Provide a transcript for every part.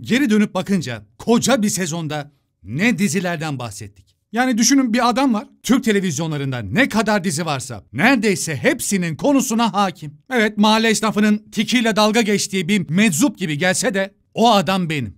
Geri dönüp bakınca koca bir sezonda ne dizilerden bahsettik. Yani düşünün bir adam var. Türk televizyonlarında ne kadar dizi varsa neredeyse hepsinin konusuna hakim. Evet mahalle esnafının tikiyle dalga geçtiği bir meczup gibi gelse de o adam benim.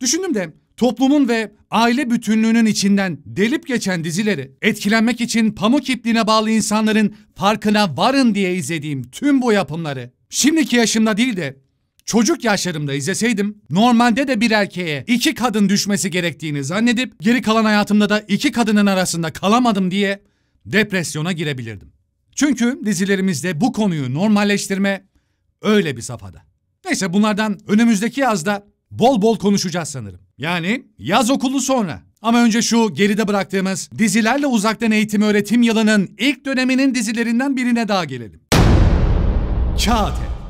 Düşündüm de toplumun ve aile bütünlüğünün içinden delip geçen dizileri etkilenmek için pamuk ipliğine bağlı insanların farkına varın diye izlediğim tüm bu yapımları şimdiki yaşımda değil de Çocuk yaşlarımda izleseydim normalde de bir erkeğe iki kadın düşmesi gerektiğini zannedip geri kalan hayatımda da iki kadının arasında kalamadım diye depresyona girebilirdim. Çünkü dizilerimizde bu konuyu normalleştirme öyle bir safhada. Neyse bunlardan önümüzdeki yazda bol bol konuşacağız sanırım. Yani yaz okulu sonra. Ama önce şu geride bıraktığımız dizilerle uzaktan eğitim öğretim yılının ilk döneminin dizilerinden birine daha gelelim. Çağatay.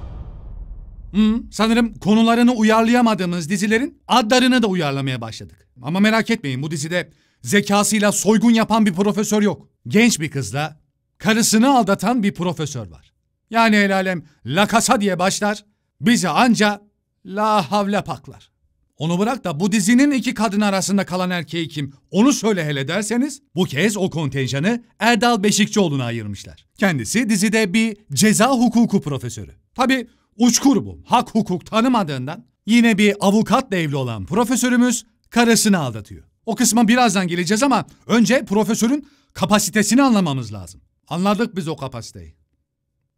Hmm, sanırım konularını uyarlayamadığımız dizilerin adlarını da uyarlamaya başladık. Ama merak etmeyin bu dizide zekasıyla soygun yapan bir profesör yok. Genç bir kızla karısını aldatan bir profesör var. Yani el alem La Casa diye başlar, bize anca La Havle paklar. Onu bırak da bu dizinin iki kadın arasında kalan erkeği kim onu söyle hele derseniz bu kez o kontenjanı Erdal Beşikçioğlu'na ayırmışlar. Kendisi dizide bir ceza hukuku profesörü. Tabi Uçkur bu. Hak hukuk tanımadığından yine bir avukat evli olan profesörümüz karısını aldatıyor. O kısma birazdan geleceğiz ama önce profesörün kapasitesini anlamamız lazım. Anladık biz o kapasiteyi.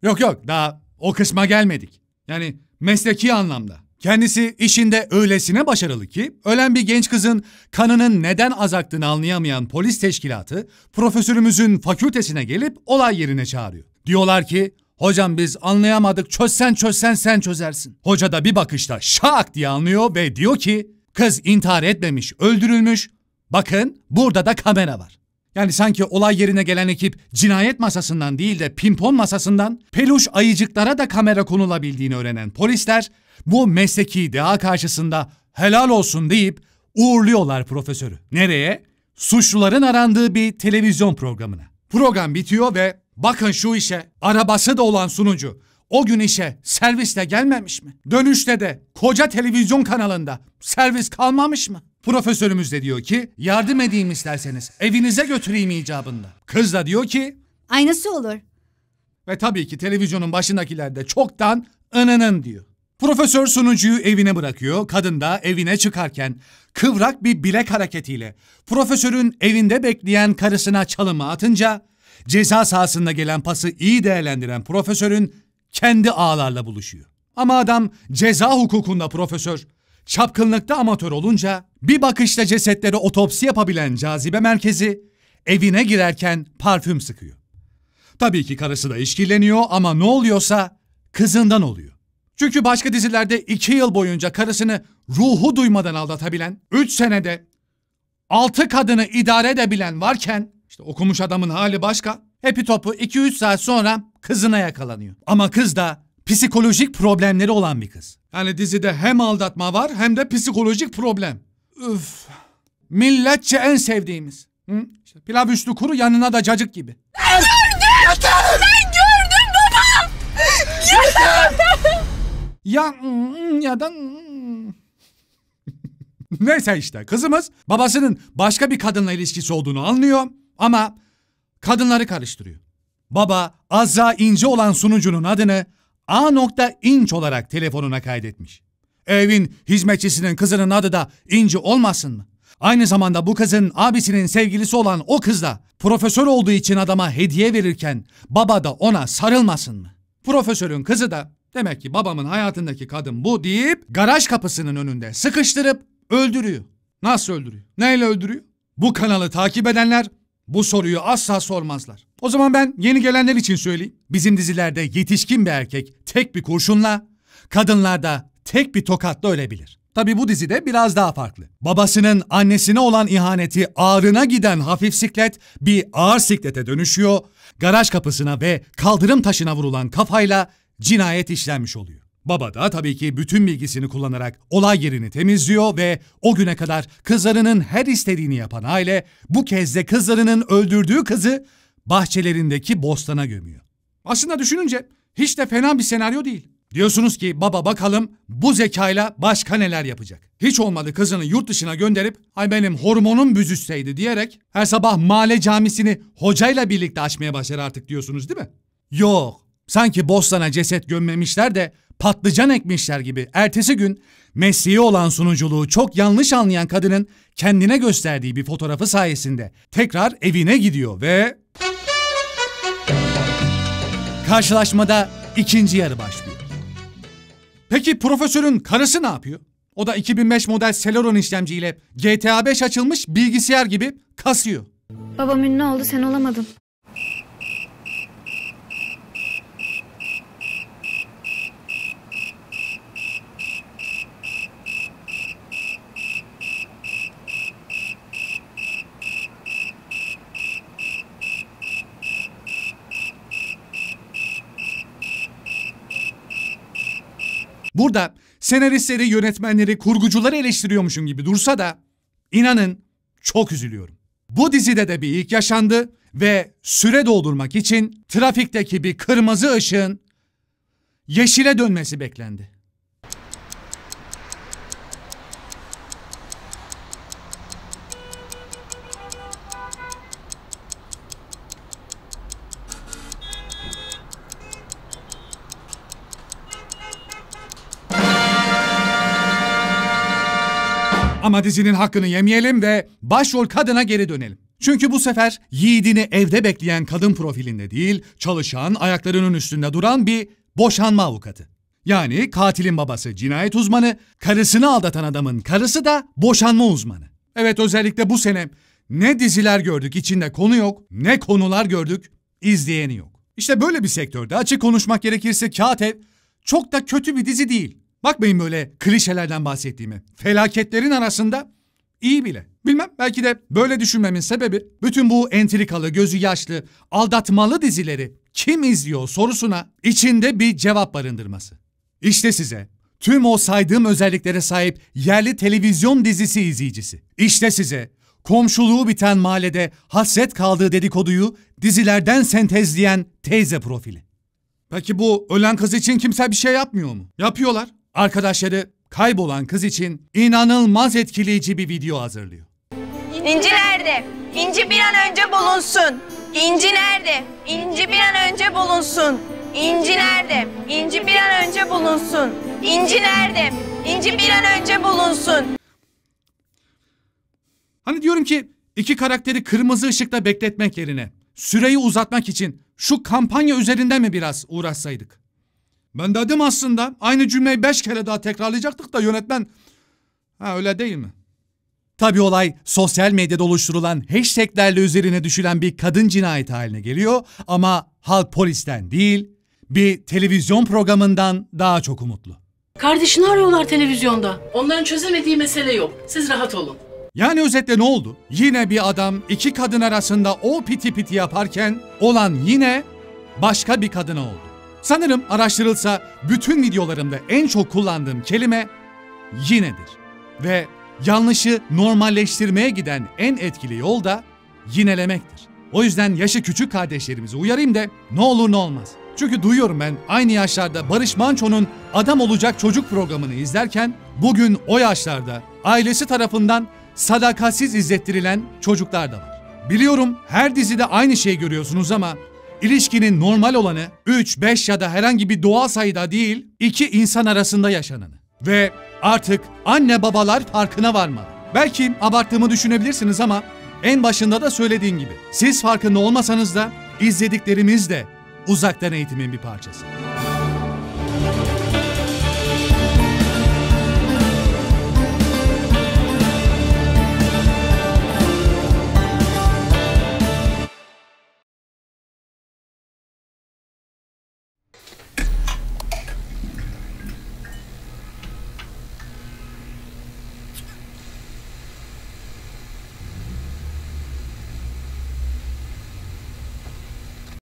Yok yok daha o kısma gelmedik. Yani mesleki anlamda. Kendisi işinde öylesine başarılı ki ölen bir genç kızın kanının neden azaktığını anlayamayan polis teşkilatı profesörümüzün fakültesine gelip olay yerine çağırıyor. Diyorlar ki Hocam biz anlayamadık çözsen çözsen sen çözersin. Hoca da bir bakışta şak diye anlıyor ve diyor ki kız intihar etmemiş öldürülmüş. Bakın burada da kamera var. Yani sanki olay yerine gelen ekip cinayet masasından değil de pimpon masasından peluş ayıcıklara da kamera konulabildiğini öğrenen polisler bu mesleki deha karşısında helal olsun deyip uğurluyorlar profesörü. Nereye? Suçluların arandığı bir televizyon programına. Program bitiyor ve Bakın şu işe arabası da olan sunucu o gün işe servisle gelmemiş mi? Dönüşte de koca televizyon kanalında servis kalmamış mı? Profesörümüz de diyor ki yardım edeyim isterseniz evinize götüreyim icabında. Kız da diyor ki Aynası olur. ve tabii ki televizyonun başındakiler de çoktan ınının diyor. Profesör sunucuyu evine bırakıyor. Kadın da evine çıkarken kıvrak bir bilek hareketiyle profesörün evinde bekleyen karısına çalımı atınca ceza sahasında gelen pası iyi değerlendiren profesörün kendi ağlarla buluşuyor. Ama adam ceza hukukunda profesör, çapkınlıkta amatör olunca bir bakışta cesetlere otopsi yapabilen cazibe merkezi evine girerken parfüm sıkıyor. Tabii ki karısı da işkilleniyor ama ne oluyorsa kızından oluyor. Çünkü başka dizilerde iki yıl boyunca karısını ruhu duymadan aldatabilen, üç senede altı kadını idare edebilen varken işte okumuş adamın hali başka. Hepi topu 2-3 saat sonra kızına yakalanıyor. Ama kız da psikolojik problemleri olan bir kız. Yani dizide hem aldatma var hem de psikolojik problem. Üf. Milletçe en sevdiğimiz. Hı? İşte pilav üstü kuru yanına da cacık gibi. Ben gördüm! Yeter! Ben gördüm babam! Yeter! Ya ya da Neyse işte kızımız babasının başka bir kadınla ilişkisi olduğunu anlıyor. Ama kadınları karıştırıyor. Baba Azra İnce olan sunucunun adını A A.inç olarak telefonuna kaydetmiş. Evin hizmetçisinin kızının adı da İnci olmasın mı? Aynı zamanda bu kızın abisinin sevgilisi olan o kız da profesör olduğu için adama hediye verirken baba da ona sarılmasın mı? Profesörün kızı da demek ki babamın hayatındaki kadın bu deyip garaj kapısının önünde sıkıştırıp öldürüyor. Nasıl öldürüyor? Neyle öldürüyor? Bu kanalı takip edenler bu soruyu asla sormazlar. O zaman ben yeni gelenler için söyleyeyim. Bizim dizilerde yetişkin bir erkek tek bir kurşunla, kadınlarda tek bir tokatla ölebilir. Tabi bu dizide biraz daha farklı. Babasının annesine olan ihaneti ağrına giden hafif siklet bir ağır siklete dönüşüyor. Garaj kapısına ve kaldırım taşına vurulan kafayla cinayet işlenmiş oluyor. Baba da tabii ki bütün bilgisini kullanarak olay yerini temizliyor ve o güne kadar kızlarının her istediğini yapan aile bu kez de kızlarının öldürdüğü kızı bahçelerindeki bostana gömüyor. Aslında düşününce hiç de fena bir senaryo değil. Diyorsunuz ki baba bakalım bu zekayla başka neler yapacak? Hiç olmadı kızını yurt dışına gönderip ay benim hormonum büzüşseydi diyerek her sabah mahalle camisini hocayla birlikte açmaya başlar artık diyorsunuz değil mi? Yok. Sanki Bostan'a ceset gömmemişler de patlıcan ekmişler gibi ertesi gün mesleği olan sunuculuğu çok yanlış anlayan kadının kendine gösterdiği bir fotoğrafı sayesinde tekrar evine gidiyor ve... Karşılaşmada ikinci yarı başlıyor. Peki profesörün karısı ne yapıyor? O da 2005 model Celeron işlemciyle GTA 5 açılmış bilgisayar gibi kasıyor. Babam ünlü oldu sen olamadın. Burada senaristleri, yönetmenleri, kurgucuları eleştiriyormuşum gibi dursa da inanın çok üzülüyorum. Bu dizide de bir ilk yaşandı ve süre doldurmak için trafikteki bir kırmızı ışığın yeşile dönmesi beklendi. Ama dizinin hakkını yemeyelim ve başrol kadına geri dönelim. Çünkü bu sefer yiğidini evde bekleyen kadın profilinde değil, çalışan, ayaklarının üstünde duran bir boşanma avukatı. Yani katilin babası cinayet uzmanı, karısını aldatan adamın karısı da boşanma uzmanı. Evet özellikle bu sene ne diziler gördük içinde konu yok, ne konular gördük izleyeni yok. İşte böyle bir sektörde açık konuşmak gerekirse Kağıt çok da kötü bir dizi değil. Bakmayın böyle klişelerden bahsettiğimi. Felaketlerin arasında iyi bile. Bilmem belki de böyle düşünmemin sebebi bütün bu entrikalı, gözü yaşlı, aldatmalı dizileri kim izliyor sorusuna içinde bir cevap barındırması. İşte size tüm o saydığım özelliklere sahip yerli televizyon dizisi izleyicisi. İşte size komşuluğu biten mahallede hasret kaldığı dedikoduyu dizilerden sentezleyen teyze profili. Peki bu ölen kız için kimse bir şey yapmıyor mu? Yapıyorlar arkadaşları kaybolan kız için inanılmaz etkileyici bir video hazırlıyor. İnci nerede? İnci bir an önce bulunsun. İnci nerede? İnci bir an önce bulunsun. İnci nerede? İnci bir an önce bulunsun. İnci nerede? İnci bir an önce bulunsun. Hani diyorum ki iki karakteri kırmızı ışıkta bekletmek yerine süreyi uzatmak için şu kampanya üzerinden mi biraz uğraşsaydık? Ben dedim aslında aynı cümleyi beş kere daha tekrarlayacaktık da yönetmen... Ha öyle değil mi? Tabi olay sosyal medyada oluşturulan hashtaglerle üzerine düşülen bir kadın cinayeti haline geliyor ama halk polisten değil bir televizyon programından daha çok umutlu. Kardeşini arıyorlar televizyonda. Onların çözemediği mesele yok. Siz rahat olun. Yani özetle ne oldu? Yine bir adam iki kadın arasında o piti piti yaparken olan yine başka bir kadına oldu. Sanırım araştırılsa bütün videolarımda en çok kullandığım kelime yinedir. Ve yanlışı normalleştirmeye giden en etkili yol da yinelemektir. O yüzden yaşı küçük kardeşlerimizi uyarayım da ne olur ne olmaz. Çünkü duyuyorum ben aynı yaşlarda Barış Manço'nun Adam Olacak Çocuk programını izlerken bugün o yaşlarda ailesi tarafından sadakatsiz izlettirilen çocuklar da var. Biliyorum her dizide aynı şeyi görüyorsunuz ama İlişkinin normal olanı 3, 5 ya da herhangi bir doğal sayıda değil, iki insan arasında yaşananı. Ve artık anne babalar farkına varmalı. Belki abarttığımı düşünebilirsiniz ama en başında da söylediğim gibi siz farkında olmasanız da izlediklerimiz de uzaktan eğitimin bir parçası.